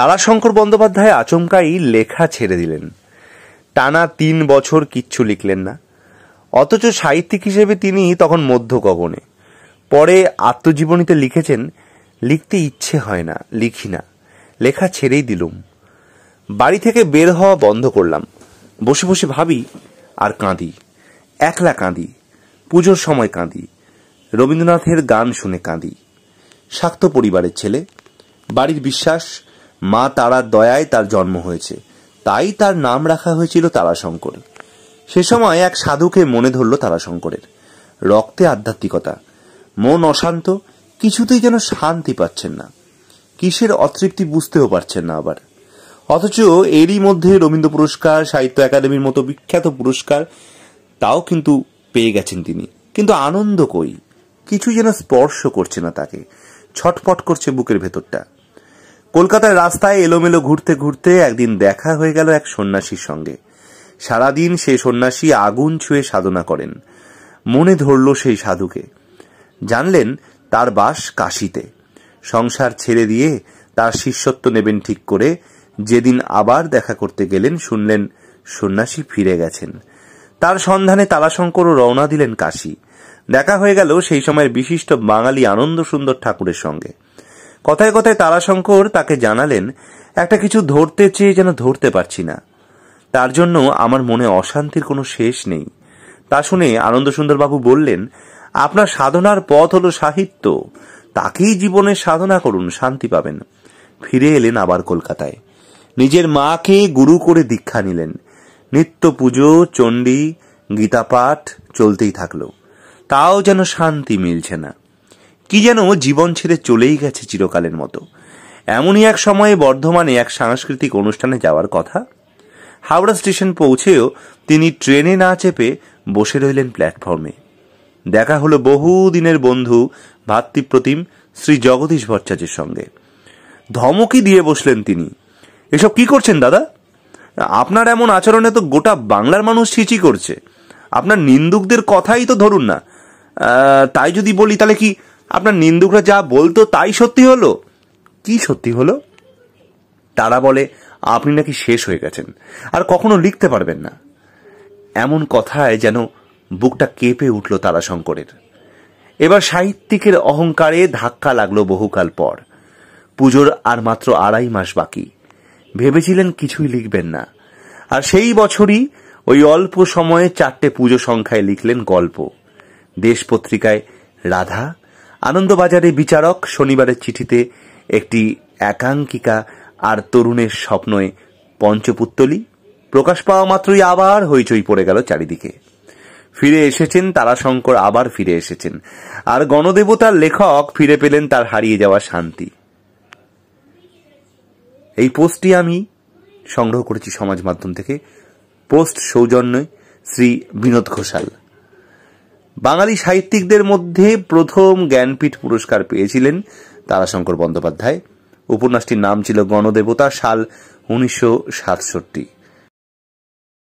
তারাশঙ্কর বন্দ্যোপাধ্যায় আচমকাই লেখা ছেড়ে দিলেন টানা তিন বছর কিচ্ছু লিখলেন না অথচ সাহিত্যিক হিসেবে তিনি তখন মধ্যগগনে পরে আত্মজীবনীতে লিখেছেন লিখতে ইচ্ছে হয় না লিখি না লেখা ছেড়েই দিলুম বাড়ি থেকে বের হওয়া বন্ধ করলাম বসে বসে ভাবি আর কাঁদি একলা কাঁদি পুজোর সময় কাঁদি রবীন্দ্রনাথের গান শুনে কাঁদি শাক্ত পরিবারের ছেলে বাড়ির বিশ্বাস মা তারার দয়ায় তার জন্ম হয়েছে তাই তার নাম রাখা হয়েছিল তারাশঙ্কর সে সময় এক সাধুকে মনে ধরল তারাশঙ্করের রক্তে আধ্যাত্মিকতা মন অশান্ত কিছুতেই যেন শান্তি পাচ্ছেন না কিসের অতৃপ্তি বুঝতেও পারছেন না আবার অথচ এরই মধ্যে রবীন্দ্র পুরস্কার সাহিত্য একাডেমির মতো বিখ্যাত পুরস্কার তাও কিন্তু পেয়ে গেছেন তিনি কিন্তু আনন্দ কই কিছু যেন স্পর্শ করছে না তাকে ছটফট করছে বুকের ভেতরটা কলকাতার রাস্তায় এলোমেলো ঘুরতে ঘুরতে একদিন দেখা হয়ে গেল এক সন্ন্যাসীর সঙ্গে সারাদিন সে সন্ন্যাসী আগুন ছুঁয়ে সাধনা করেন মনে ধরল সেই সাধুকে জানলেন তার বাস কাশিতে সংসার ছেড়ে দিয়ে তার শিষ্যত্ব নেবেন ঠিক করে যেদিন আবার দেখা করতে গেলেন শুনলেন সন্ন্যাসী ফিরে গেছেন তার সন্ধানে তালাশঙ্করও রওনা দিলেন কাশি দেখা হয়ে গেল সেই সময়ের বিশিষ্ট বাঙালি আনন্দ সুন্দর ঠাকুরের সঙ্গে কথায় কথায় তারাশঙ্কর তাকে জানালেন একটা কিছু ধরতে চেয়ে যেন ধরতে পারছি না তার জন্য আমার মনে অশান্তির কোনো শেষ নেই তা শুনে আনন্দসুন্দরবাবু বললেন আপনার সাধনার পথ হল সাহিত্য তাকেই জীবনে সাধনা করুন শান্তি পাবেন ফিরে এলেন আবার কলকাতায় নিজের মাকে গুরু করে দীক্ষা নিলেন নিত্য পুজো চণ্ডী গীতাপাঠ চলতেই থাকল তাও যেন শান্তি মিলছে না কি যেন জীবন ছেড়ে চলেই গেছে চিরকালের মতো এমনই এক সময়ে বর্ধমানে এক সাংস্কৃতিক অনুষ্ঠানে যাওয়ার কথা হাওড়া স্টেশন পৌঁছেও তিনি ট্রেনে না চেপে বসে রইলেন প্ল্যাটফর্মে দেখা হলো বহু দিনের বন্ধু ভাতৃপ্রতিম শ্রী জগদীশ ভট্টাচার্যের সঙ্গে ধমকি দিয়ে বসলেন তিনি এসব কি করছেন দাদা আপনার এমন আচরণে তো গোটা বাংলার মানুষ সিঁচি করছে আপনার নিন্দুকদের কথাই তো ধরুন না তাই যদি বলি তাহলে কি আপনার নিন্দুকরা যা বলতো তাই সত্যি হলো কি সত্যি হলো তারা বলে আপনি নাকি শেষ হয়ে গেছেন আর কখনো লিখতে পারবেন না এমন কথায় যেন বুকটা কেঁপে উঠল তারাশঙ্করের এবার সাহিত্যিকের অহংকারে ধাক্কা লাগলো বহুকাল পর পুজোর আর মাত্র আড়াই মাস বাকি ভেবেছিলেন কিছুই লিখবেন না আর সেই বছরই ওই অল্প সময়ে চারটে পুজো সংখ্যায় লিখলেন গল্প দেশ পত্রিকায় রাধা আনন্দবাজারে বিচারক শনিবারের চিঠিতে একটি একাঙ্কিকা আর তরুণের স্বপ্নয় পঞ্চপুত্তলি প্রকাশ পাওয়া মাত্রই আবার হইচই পড়ে গেল চারিদিকে ফিরে এসেছেন তারাশঙ্কর আবার ফিরে এসেছেন আর গণদেবতার লেখক ফিরে পেলেন তার হারিয়ে যাওয়া শান্তি এই পোস্টটি আমি সংগ্রহ করেছি সমাজ মাধ্যম থেকে পোস্ট সৌজন্য শ্রী বিনোদ ঘোষাল বাঙালি সাহিত্যিকদের মধ্যে প্রথম জ্ঞানপীঠ পুরস্কার পেয়েছিলেন তারাশঙ্কর বন্দ্যোপাধ্যায় উপন্যাসটির নাম ছিল গণদেবতা সাল উনিশশো সাতষট্টি